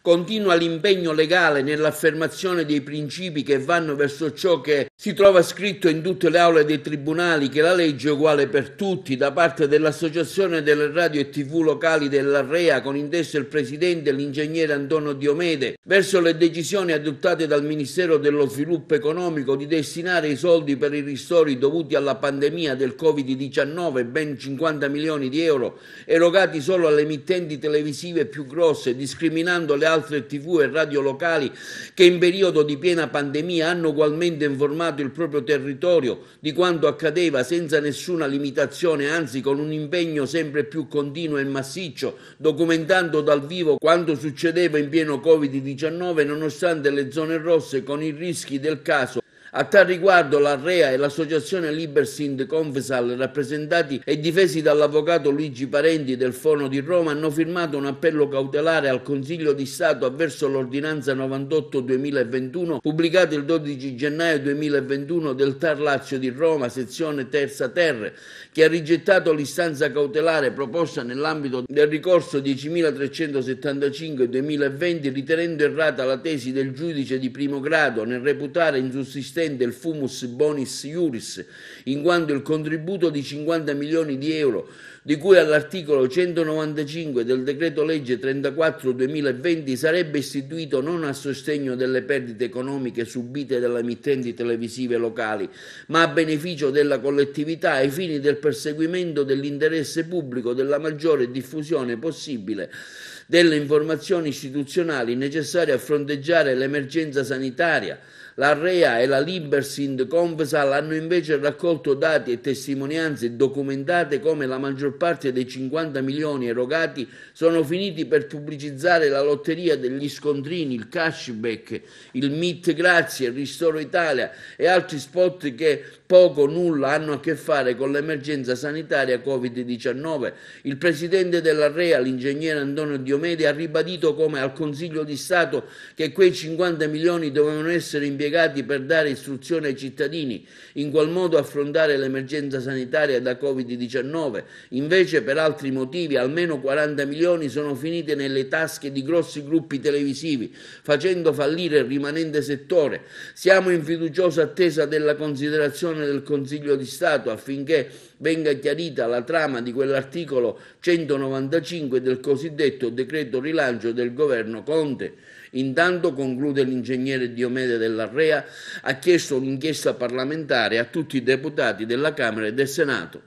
Continua l'impegno legale nell'affermazione dei principi che vanno verso ciò che si trova scritto in tutte le aule dei tribunali che la legge è uguale per tutti da parte dell'Associazione delle radio e tv locali dell'Arrea con intesso il presidente l'ingegnere Antonio Diomede verso le decisioni adottate dal Ministero dello Sviluppo Economico di destinare i soldi per i ristori dovuti alla pandemia del Covid-19, ben 50 milioni di euro, erogati solo alle emittenti televisive più grosse, discriminando le altre tv e radio locali che in periodo di piena pandemia hanno ugualmente informato abbandonato il proprio territorio di quanto accadeva senza nessuna limitazione, anzi con un impegno sempre più continuo e massiccio, documentando dal vivo quanto succedeva in pieno Covid-19 nonostante le zone rosse con i rischi del caso a tal riguardo l'Arrea e l'associazione Libersind Confesal, rappresentati e difesi dall'avvocato Luigi Parenti del Fono di Roma, hanno firmato un appello cautelare al Consiglio di Stato avverso l'ordinanza 98-2021 pubblicata il 12 gennaio 2021 del Tar Lazio di Roma, sezione Terza Terre, che ha rigettato l'istanza cautelare proposta nell'ambito del ricorso 10.375-2020 ritenendo errata la tesi del giudice di primo grado nel reputare insussistente esistente il fumus bonis iuris, in quanto il contributo di 50 milioni di euro di cui all'articolo 195 del decreto legge 34-2020 sarebbe istituito non a sostegno delle perdite economiche subite dalle emittenti televisive locali, ma a beneficio della collettività ai fini del perseguimento dell'interesse pubblico della maggiore diffusione possibile delle informazioni istituzionali necessarie a fronteggiare l'emergenza sanitaria, l'Arrea e la Libersind Convesal hanno invece raccolto dati e testimonianze documentate come la maggior parte dei 50 milioni erogati sono finiti per pubblicizzare la lotteria degli scontrini, il cashback, il MIT Grazie, il Ristoro Italia e altri spot che poco o nulla hanno a che fare con l'emergenza sanitaria Covid-19. Il presidente dell'Arrea, l'ingegnere Antonio Diomede, ha ribadito come al Consiglio di Stato che quei 50 milioni dovevano essere impiegati impiegati per dare istruzione ai cittadini, in qual modo affrontare l'emergenza sanitaria da Covid-19. Invece, per altri motivi, almeno 40 milioni sono finite nelle tasche di grossi gruppi televisivi, facendo fallire il rimanente settore. Siamo in fiduciosa attesa della considerazione del Consiglio di Stato affinché venga chiarita la trama di quell'articolo 195 del cosiddetto decreto rilancio del governo Conte. Intanto conclude l'ingegnere Diomede della Correa ha chiesto un'inchiesta parlamentare a tutti i deputati della Camera e del Senato